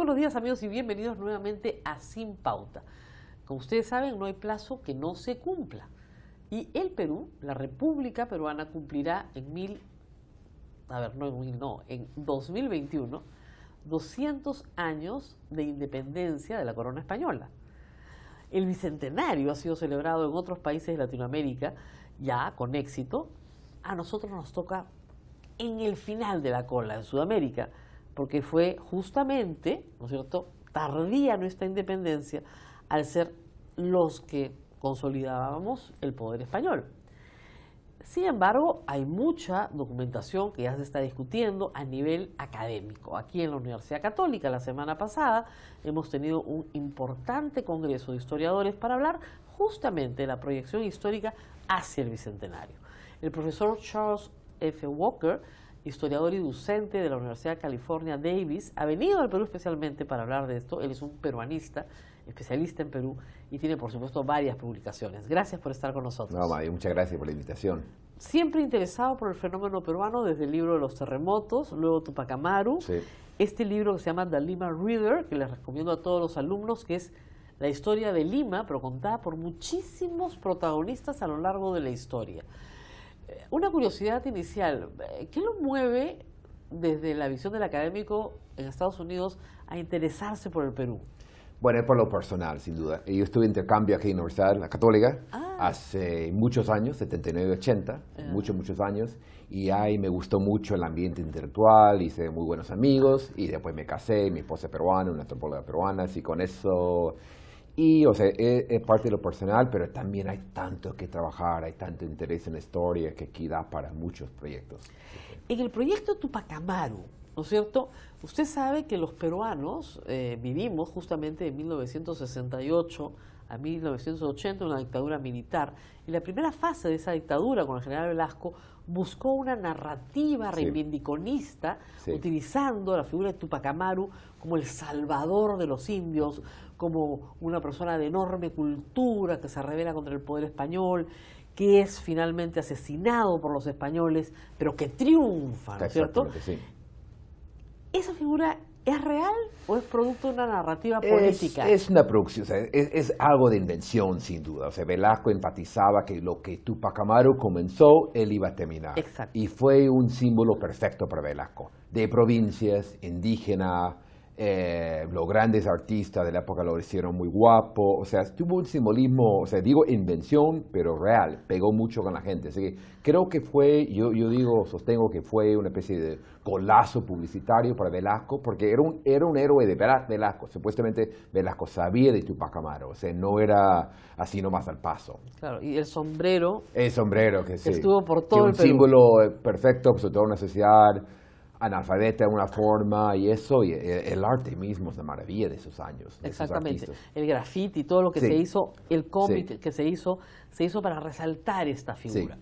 buenos días amigos y bienvenidos nuevamente a Sin Pauta. Como ustedes saben, no hay plazo que no se cumpla. Y el Perú, la República Peruana, cumplirá en mil, a ver, no en mil, no, en 2021, 200 años de independencia de la corona española. El bicentenario ha sido celebrado en otros países de Latinoamérica ya con éxito. A nosotros nos toca en el final de la cola, en Sudamérica porque fue justamente, ¿no es cierto?, tardía nuestra independencia al ser los que consolidábamos el poder español. Sin embargo, hay mucha documentación que ya se está discutiendo a nivel académico. Aquí en la Universidad Católica, la semana pasada, hemos tenido un importante congreso de historiadores para hablar justamente de la proyección histórica hacia el Bicentenario. El profesor Charles F. Walker historiador y docente de la Universidad de California, Davis, ha venido al Perú especialmente para hablar de esto. Él es un peruanista, especialista en Perú, y tiene, por supuesto, varias publicaciones. Gracias por estar con nosotros. No, Mario, muchas gracias por la invitación. Siempre interesado por el fenómeno peruano, desde el libro de los terremotos, luego Tupac Amaru, este libro que se llama The Lima Reader, que les recomiendo a todos los alumnos, que es la historia de Lima, pero contada por muchísimos protagonistas a lo largo de la historia. Una curiosidad inicial, eh, ¿qué lo mueve desde la visión del académico en Estados Unidos a interesarse por el Perú? Bueno, es por lo personal, sin duda. Yo estuve en intercambio aquí en la Universidad la Católica ah. hace muchos años, 79, 80, ah. muchos, muchos años, y ahí me gustó mucho el ambiente intelectual, hice muy buenos amigos, y después me casé, mi esposa es peruana, una antropóloga peruana, así con eso y, o sea, es, e, parte de lo personal, pero también hay tanto que trabajar, hay tanto interés en la historia que aquí da para muchos proyectos. En el proyecto Tupacamaru, ¿no es cierto? Usted sabe que los peruanos eh, vivimos justamente de 1968 a 1980 una dictadura militar. Y la primera fase de esa dictadura con el general Velasco buscó una narrativa reivindiconista utilizando la figura de Tupac Amaru como el salvador de los indios, como una persona de enorme cultura que se revela contra el poder español, que es finalmente asesinado por los españoles, pero que triunfa, ¿no es cierto? Esa figura ¿Es real o es producto de una narrativa política? Es, una producción, es, algo de invención sin duda. O sea, Velasco enfatizaba que lo que Tupac Amaru comenzó, él iba a terminar. Y fue un símbolo perfecto para Velasco, de provincias, indígena, eh, los grandes artistas de la época lo hicieron muy guapo, o sea, tuvo un simbolismo, o sea, digo invención, pero real, pegó mucho con la gente. Así que creo que fue, yo, yo digo, sostengo que fue una especie de golazo publicitario para Velasco, porque era un, era un héroe de Velasco, supuestamente Velasco sabía de Tupac Amaro, o sea, no era así nomás al paso. Claro, y el sombrero. El sombrero, que sí. estuvo por todo el un símbolo perfecto, sobre todo una sociedad analfabeta de una forma y eso, y el arte mismo es la maravilla de esos años. Exactamente, el graffiti, todo lo que se hizo, el cómic que se hizo, se hizo para resaltar esta figura.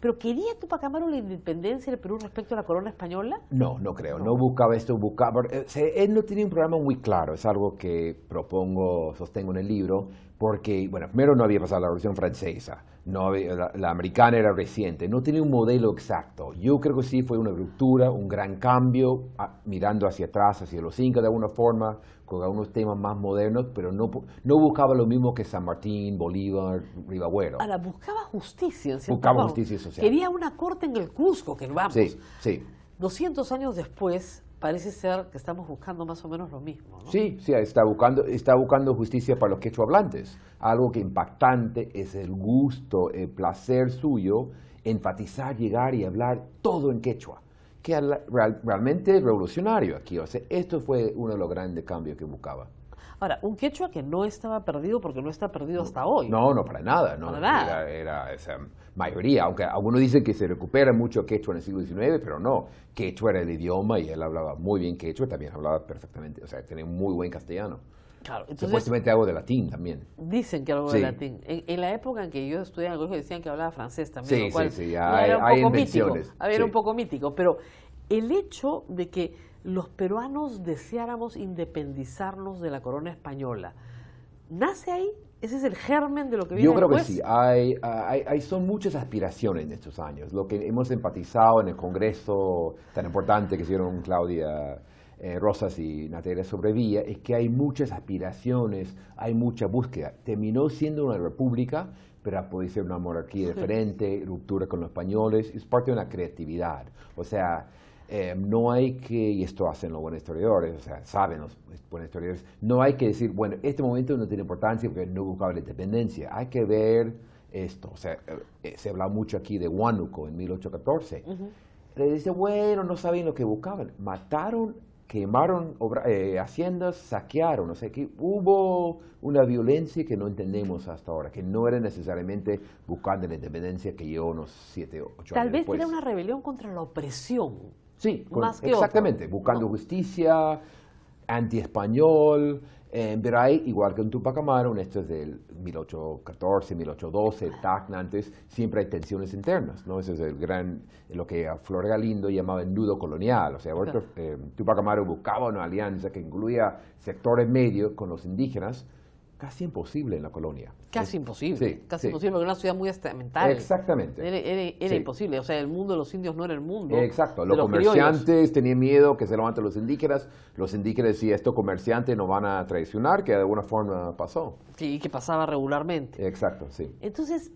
¿Pero quería Tupac Amaru la independencia del Perú respecto a la corona española? No, no creo, no, buscaba esto, buscaba... Eh, él no tenía un programa muy claro, es algo que propongo, sostengo en el libro, porque, bueno, primero no había pasado la Revolución Francesa, no, la, americana era reciente, no tenía un modelo exacto. Yo creo que sí fue una ruptura, un gran cambio, mirando hacia atrás, hacia los incas de alguna forma, con algunos temas más modernos, pero no, no buscaba lo mismo que San Martín, Bolívar, Ribagüero. buscaba justicia, Buscaba justicia social. Quería una corte en el Cusco, que vamos. Sí, sí. 200 años después, parece ser que estamos buscando más o menos lo mismo. ¿no? Sí, sí, está buscando, está buscando justicia para los quechua hablantes. Algo que impactante es el gusto, el placer suyo, enfatizar, llegar y hablar todo en quechua, que realmente es revolucionario aquí. O sea, esto fue uno de los grandes cambios que buscaba. Ahora, un quechua que no estaba perdido porque no está perdido hasta hoy. No, no, para nada. No, Era, esa mayoría, aunque algunos dicen que se recupera mucho quechua en el siglo XIX, pero no. Quechua era el idioma y él hablaba muy bien quechua, también hablaba perfectamente, o sea, tenía muy buen castellano. Claro, Supuestamente algo de latín también. Dicen que algo de latín. En, la época en que yo estudiaba en decían que hablaba francés también. Sí, sí, sí, hay, era un poco mítico. Había un poco mítico, pero el hecho de que los peruanos deseáramos independizarnos de la corona española. ¿Nace ahí? ¿Ese es el germen de lo que viene Yo creo que sí. Hay, hay, son muchas aspiraciones en estos años. Lo que hemos empatizado en el Congreso tan importante que hicieron Claudia eh, Rosas y Natalia Sobrevilla es que hay muchas aspiraciones, hay mucha búsqueda. Terminó siendo una república, pero puede ser una monarquía diferente, ruptura con los españoles. Es parte de una creatividad. O sea, eh, no hay que, y esto hacen los buenos historiadores, o sea, saben los buenos historiadores, no hay que decir, bueno, este momento no tiene importancia porque no buscaba la independencia, hay que ver esto, o sea, eh, se habla mucho aquí de Huánuco en 1814, le dice, bueno, no saben lo que buscaban, mataron, quemaron eh, haciendas, saquearon, o sea, que hubo una violencia que no entendemos hasta ahora, que no era necesariamente buscando la independencia que llevó unos siete, ocho Tal años Tal vez era una rebelión contra la opresión, Sí, exactamente. Buscando justicia, anti-español. Eh, pero hay, igual que en Tupac Amaru, en esto es del 1814, 1812, Tacna, antes, siempre hay tensiones internas, ¿no? Ese es el gran, lo que a Flor Galindo llamaba el nudo colonial. O sea, Tupacamaro Tupac buscaba una alianza que incluía sectores medios con los indígenas, casi imposible en la colonia. Casi imposible, sí, casi imposible, porque era una ciudad muy estamental. Exactamente. Era, imposible, o sea, el mundo de los indios no era el mundo. Exacto, los, comerciantes tenían miedo que se levanten los indígenas, los indígenas decían, estos comerciantes nos van a traicionar, que de alguna forma pasó. Sí, que pasaba regularmente. Exacto, sí. Entonces,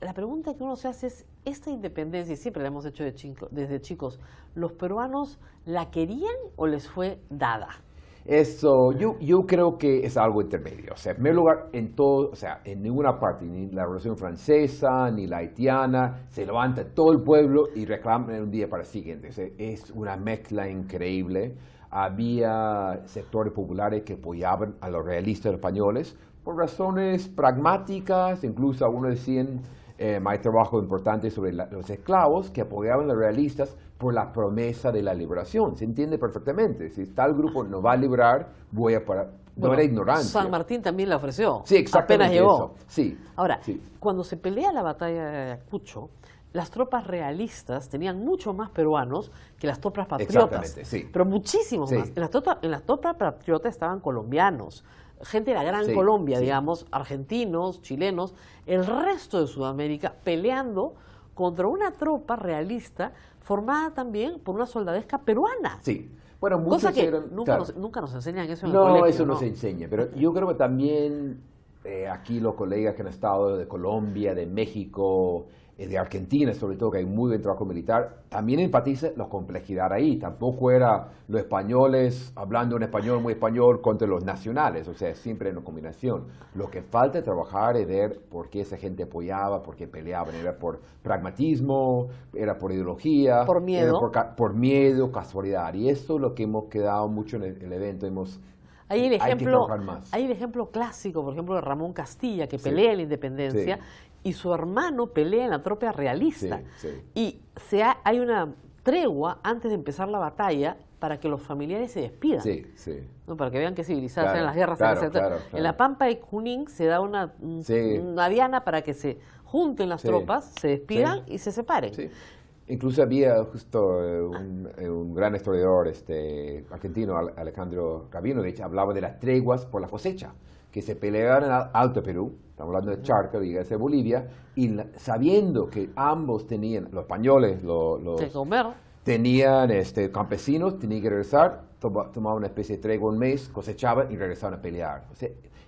la pregunta que uno se hace es, esta independencia, y siempre la hemos hecho desde chicos, ¿los peruanos la querían o les fue dada? Eso, yo, yo creo que es algo intermedio. O en primer lugar, en todo, o sea, en ninguna parte, ni la Revolución Francesa, ni la haitiana, se levanta todo el pueblo y reclama un día para el siguiente. es una mezcla increíble. Había sectores populares que apoyaban a los realistas españoles por razones pragmáticas, incluso algunos decían eh, hay trabajo importante sobre los esclavos que apoyaban a los realistas por la promesa de la liberación. Se entiende perfectamente. Si tal grupo no va a liberar voy a parar. No era ignorancia. San Martín también la ofreció. Sí, exactamente. Apenas llegó. Sí. Ahora, cuando se pelea la batalla de Acucho, las tropas realistas tenían mucho más peruanos que las tropas patriotas. Pero muchísimos más. En las, tropas, en las tropas patriotas estaban colombianos, gente de la Gran Colombia, digamos, argentinos, chilenos, el resto de Sudamérica peleando contra una tropa realista formada también por una soldadesca peruana. Sí. Bueno, muchos Cosa que nunca, nos, enseñan eso en no, el colegio. no, eso no se enseña, pero yo creo que también eh, aquí los colegas que han estado de Colombia, de México, de Argentina, sobre todo, que hay muy buen trabajo militar, también empatiza la complejidad ahí. Tampoco era los españoles hablando un español muy español contra los nacionales, o sea, siempre en una combinación. Lo que falta trabajar es ver por qué esa gente apoyaba, por qué peleaban. Era por pragmatismo, era por ideología, por miedo, por, miedo casualidad. Y eso es lo que hemos quedado mucho en el, el evento. Hemos hay el ejemplo, hay, ejemplo clásico, por ejemplo, de Ramón Castilla, que pelea en la independencia, y su hermano pelea en la tropa realista. y se hay una tregua antes de empezar la batalla para que los familiares se despidan. Sí, sí. ¿no? Para que vean que civilizadas las guerras. en, la Pampa de Junín se da una, una diana para que se junten las tropas, se despidan y se separen. Incluso había justo eh, eh, un, gran historiador este, argentino, Alejandro Gabino de hecho hablaba de las treguas por la cosecha, que se peleaban en Alto Perú, estamos hablando de Charca, de Bolivia, y sabiendo que ambos tenían, los españoles, los... tenían este, campesinos, tenían que regresar, tomaban una especie de tregua un mes, cosechaban y regresaban a pelear. O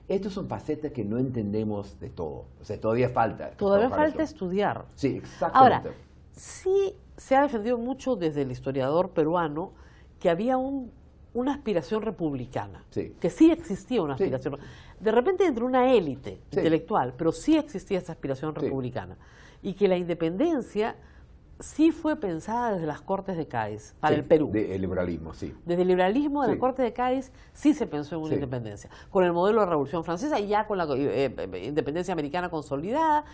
estos son facetas que no entendemos de todo. O sea, todavía falta. Todavía falta estudiar. Sí, exactamente. Ahora, Sí se ha defendido mucho desde el historiador peruano que había un, una aspiración republicana, que sí existía una aspiración. De repente entre una élite intelectual, pero sí existía esa aspiración republicana. Y que la independencia sí fue pensada desde las Cortes de Cádiz, para el Perú. Desde el liberalismo, sí. Desde el liberalismo de las Cortes de Cádiz sí se pensó en una independencia, con el modelo de Revolución Francesa y ya con la eh, eh, independencia americana consolidada,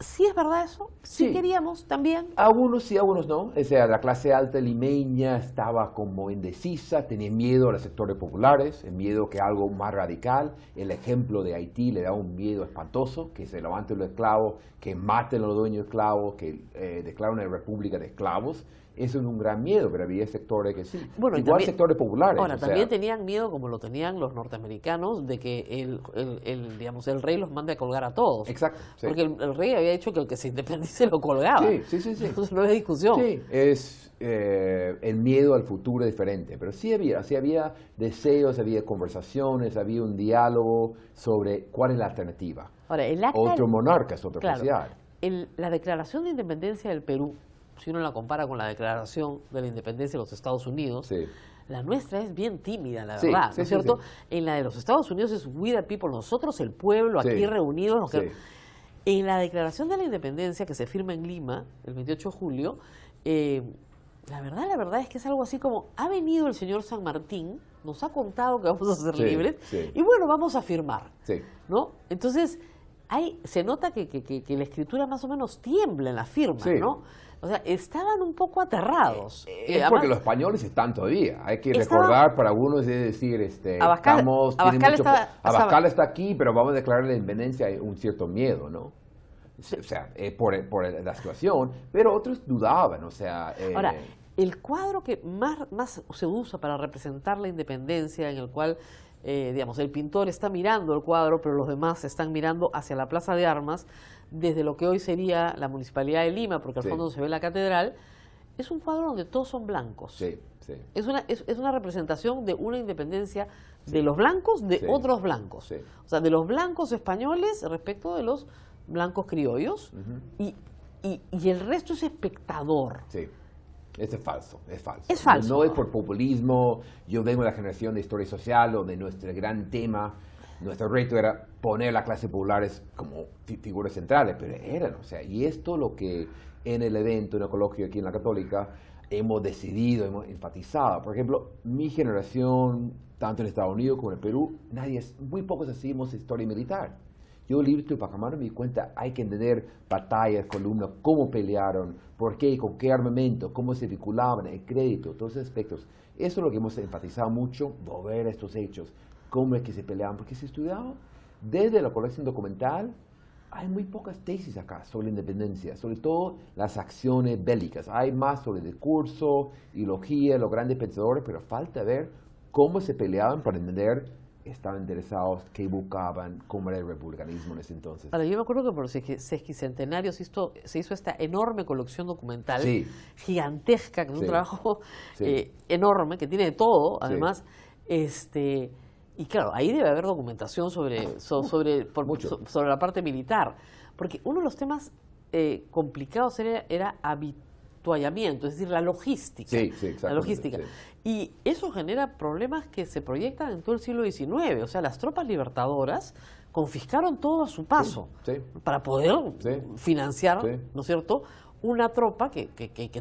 ¿Sí es verdad eso? ¿Sí, queríamos también? Algunos sí, algunos no. la clase alta limeña estaba como indecisa, tenía miedo a los sectores populares, el miedo que algo más radical. El ejemplo de Haití le da un miedo espantoso, que se levanten los esclavos, que maten a los dueños de esclavos, que eh, declaren una república de esclavos. Eso es un gran miedo, pero había sectores que sí. Bueno, Igual sectores populares. Ahora, también tenían miedo, como lo tenían los norteamericanos, de que el, digamos, el rey los mande a colgar a todos. Exacto. Porque el, rey había dicho que el que se independice lo colgaba. Sí, sí, sí. Entonces no había discusión. es eh, el miedo al futuro diferente, pero sí había, había deseos, había conversaciones, había un diálogo sobre cuál es la alternativa. Otro monarca es otro claro, la declaración de independencia del Perú si uno la compara con la Declaración de la Independencia de los Estados Unidos, la nuestra es bien tímida, la verdad, ¿no es cierto? En la de los Estados Unidos es we the people, nosotros el pueblo, aquí reunidos. En la Declaración de la Independencia que se firma en Lima el 28 de julio, eh, la verdad, la verdad es que es algo así como, ha venido el señor San Martín, nos ha contado que vamos a ser libres, y bueno, vamos a firmar, ¿no? Entonces se nota que, que, la escritura más o menos tiembla en la firma, ¿no? O sea, estaban un poco aterrados. Eh, eh, es porque los españoles están todavía. Hay que recordar para algunos es decir, este, Abascal, estamos, está, aquí, pero vamos a declarar la independencia un cierto miedo, ¿no? O sea, eh, por, la situación, pero otros dudaban, o sea... Ahora, el cuadro que más, más se usa para representar la independencia, en el cual eh, digamos, el pintor está mirando el cuadro, pero los demás están mirando hacia la Plaza de Armas, desde lo que hoy sería la Municipalidad de Lima, porque al fondo se ve la catedral, es un cuadro donde todos son blancos. Es, una, es, una representación de una independencia de los blancos, de otros blancos. O sea, de los blancos españoles respecto de los blancos criollos, y, y, y, el resto es espectador es falso, es falso. No, es por populismo, yo vengo de la generación de historia social donde nuestro gran tema, nuestro reto era poner a las clases populares como figuras centrales, pero eran, o sea, y esto lo que en el evento, en el coloquio aquí en la Católica, hemos decidido, hemos enfatizado. Por ejemplo, mi generación, tanto en Estados Unidos como en Perú, nadie, muy pocos decimos historia militar. Yo tu para me di cuenta, hay que entender batallas, columnas, cómo pelearon, por qué, con qué armamento, cómo se vinculaban, el crédito, todos esos aspectos. Eso es lo que hemos enfatizado mucho, volver a estos hechos, cómo es que se peleaban, porque se estudiaba desde la colección documental, hay muy pocas tesis acá sobre la independencia, sobre todo las acciones bélicas. Hay más sobre discurso, ideología, los grandes pensadores, pero falta ver cómo se peleaban para entender estaban interesados, que buscaban, cómo era el republicanismo en ese entonces. Ahora, yo me acuerdo que por los sesquicentenario se hizo, se hizo esta enorme colección documental, gigantesca, que es un trabajo eh, enorme, que tiene de todo, además. este Y claro, ahí debe haber documentación sobre, sobre, por, sobre la parte militar, porque uno de los temas eh, complicados era, era habituallamiento, es decir, la logística. Sí, sí, la logística. Y eso genera problemas que se proyectan en todo el siglo XIX. O sea, las tropas libertadoras confiscaron todo a su paso para poder financiar, ¿no es cierto?, una tropa que,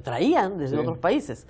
traían desde otros países.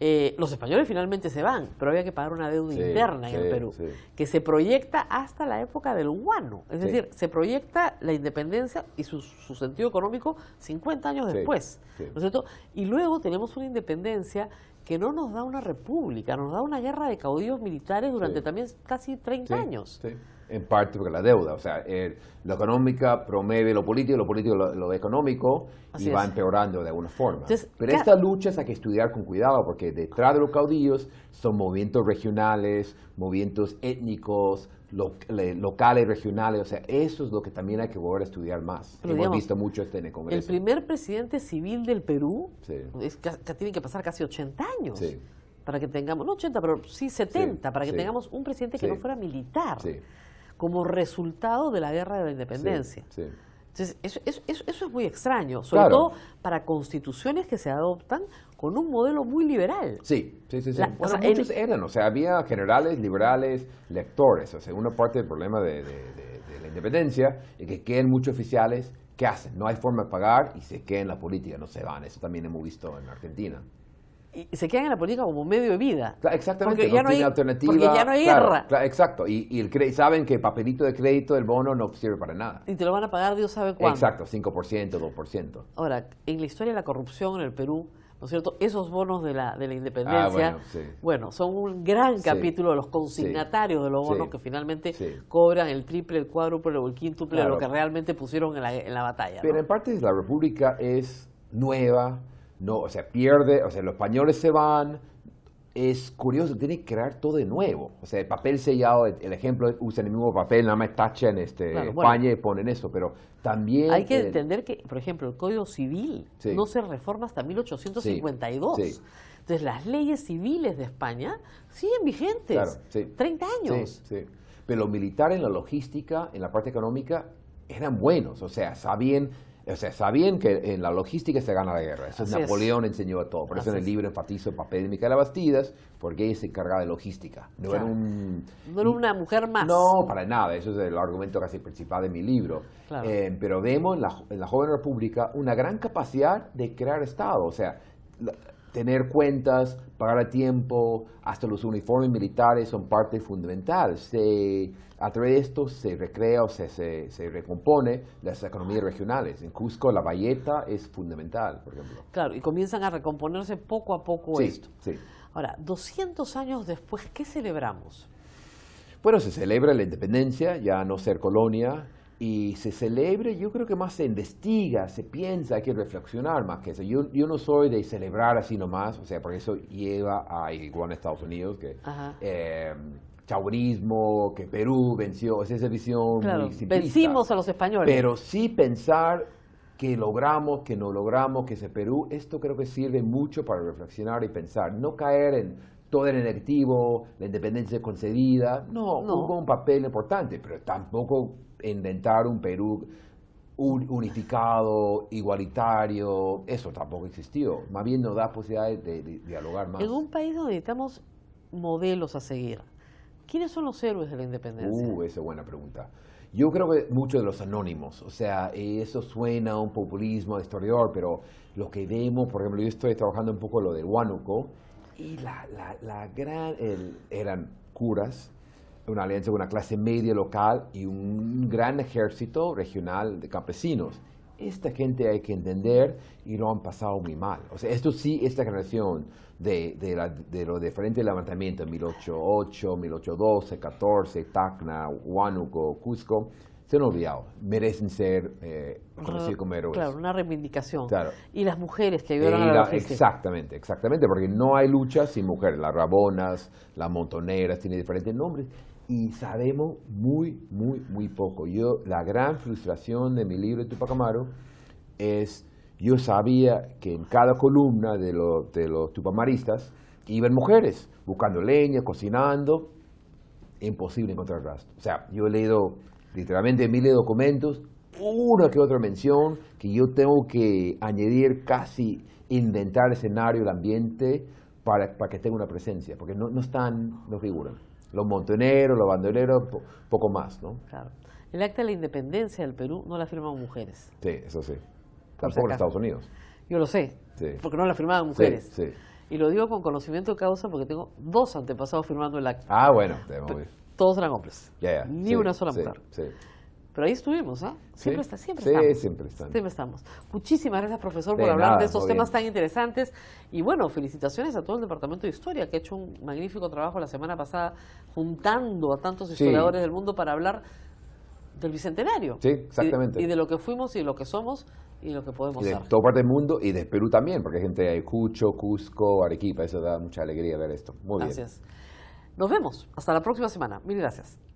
Eh, los españoles finalmente se van, pero había que pagar una deuda interna en el Perú, que se proyecta hasta la época del guano. Es decir, se proyecta la independencia y su, sentido económico 50 años después. ¿no cierto? Y luego tenemos una independencia que no nos da una república, nos da una guerra de caudillos militares durante también casi 30 años en parte porque la deuda, o sea, eh, lo económica promueve lo político, lo político lo, económico y va empeorando de alguna forma. Pero estas luchas hay que estudiar con cuidado porque detrás de los caudillos son movimientos regionales, movimientos étnicos, locales, regionales, o sea, eso es lo que también hay que volver a estudiar más. Hemos visto mucho este en el Congreso. El primer presidente civil del Perú es que, tiene que pasar casi 80 años. Para que tengamos, no 80, pero sí 70, para que tengamos un presidente que no fuera militar como resultado de la guerra de la independencia. Entonces, eso, es muy extraño, sobre todo para constituciones que se adoptan con un modelo muy liberal. Sí, sí, sí. sí. muchos eran, o sea, había generales, liberales, lectores. O sea, una parte del problema de, la independencia es que queden muchos oficiales, ¿qué hacen? No hay forma de pagar y se queden en la política, no se van. Eso también hemos visto en Argentina se quedan en la política como medio de vida. exactamente, porque ya no, hay, ya no hay guerra. exacto, y, saben que el papelito de crédito, del bono, no sirve para nada. Y te lo van a pagar Dios sabe cuándo. Exacto, 5%, 2%. Ahora, en la historia de la corrupción en el Perú, ¿no es cierto? Esos bonos de la, de la independencia, ah, bueno, son un gran capítulo de los consignatarios de los bonos que finalmente cobran el triple, el cuádruple o el quíntuple de lo que realmente pusieron en la, en la batalla. Pero en parte la República es nueva, no, o sea, pierde, o sea, los españoles se van, es curioso, tiene que crear todo de nuevo. O sea, el papel sellado, el ejemplo, usan el mismo papel, nada más tachan este, España y ponen eso, pero también... Hay que entender que, por ejemplo, el Código Civil no se reforma hasta 1852. Entonces, las leyes civiles de España siguen vigentes, claro, 30 años. Pero los militares en la logística, en la parte económica, eran buenos, o sea, sabían o sea, sabían que en la logística se gana la guerra. Eso es Napoleón enseñó a todo. Por eso en el libro enfatizo el papel de Micaela Bastidas, porque ella se encargaba de logística. No, era una mujer más. No, para nada. Eso es el argumento casi principal de mi libro. Eh, pero vemos en la, en la joven república una gran capacidad de crear Estado. O sea, tener cuentas, pagar a tiempo, hasta los uniformes militares son parte fundamental. Se, a través de esto se recrea o se, se, recompone las economías regionales. En Cusco la valleta es fundamental, por ejemplo. Claro, y comienzan a recomponerse poco a poco esto. Ahora, 200 años después, ¿qué celebramos? Bueno, se celebra la independencia, ya no ser colonia, y se celebre, yo creo que más se investiga, se piensa, hay que reflexionar más que eso. Yo, no soy de celebrar así nomás, o sea, porque eso lleva a, igual en Estados Unidos, que eh, em, chaurismo, que Perú venció, es esa visión muy simplista. Vencimos a los españoles. Pero sí pensar que logramos, que no logramos, que es Perú, esto creo que sirve mucho para reflexionar y pensar, no caer en todo el electivo, la independencia concedida. No, hubo un papel importante, pero tampoco inventar un Perú unificado, igualitario, eso tampoco existió. Más bien nos da posibilidades de, dialogar más. En un país donde necesitamos modelos a seguir, ¿quiénes son los héroes de la independencia? Uh, esa es buena pregunta. Yo creo que muchos de los anónimos, o sea, eso suena a un populismo historiador, pero lo que vemos, por ejemplo, yo estoy trabajando un poco lo del Huánuco, y la, la, la gran, eran curas, una alianza de una clase media local y un gran ejército regional de campesinos. Esta gente hay que entender y lo han pasado muy mal. O sea, esto sí, esta generación de, de, la, de los diferentes levantamientos, 1808, 1812, 14, Tacna, Huánuco, Cusco, se han olvidado, merecen ser eh, conocidos como héroes. Claro, una reivindicación. Y las mujeres que ayudaron la, Exactamente, exactamente, porque no hay lucha sin mujeres. Las rabonas, las montoneras, tienen diferentes nombres. Y sabemos muy, muy, muy poco. Yo, la gran frustración de mi libro de Tupac es, yo sabía que en cada columna de, de los tupamaristas iban mujeres, buscando leña, cocinando, imposible encontrar rastro. O sea, yo he leído literalmente miles de documentos, una que otra mención que yo tengo que añadir casi inventar escenario, el ambiente para, para que tenga una presencia, porque no, están, no figuran. Los montoneros, los bandoleros, poco más, ¿no? Claro. El acta de la independencia del Perú no la firman mujeres. Sí, eso sí. Tampoco en Estados Unidos. Yo lo sé, porque no la firmaban mujeres. Sí, Y lo digo con conocimiento de causa porque tengo dos antepasados firmando el acta. Ah, bueno, todos eran hombres. Ni una sola mujer. Pero ahí estuvimos, ¿ah? Siempre, está, siempre estamos. Siempre, siempre estamos. Muchísimas gracias, profesor, por hablar de estos temas tan interesantes. Y bueno, felicitaciones a todo el Departamento de Historia, que ha hecho un magnífico trabajo la semana pasada juntando a tantos historiadores del mundo para hablar del Bicentenario. Sí, exactamente. Y, de lo que fuimos y de lo que somos y lo que podemos ser. de toda parte del mundo y de Perú también, porque hay gente de Cucho, Cusco, Arequipa, eso da mucha alegría ver esto. Muy bien. Gracias. Nos vemos. Hasta la próxima semana. Mil gracias.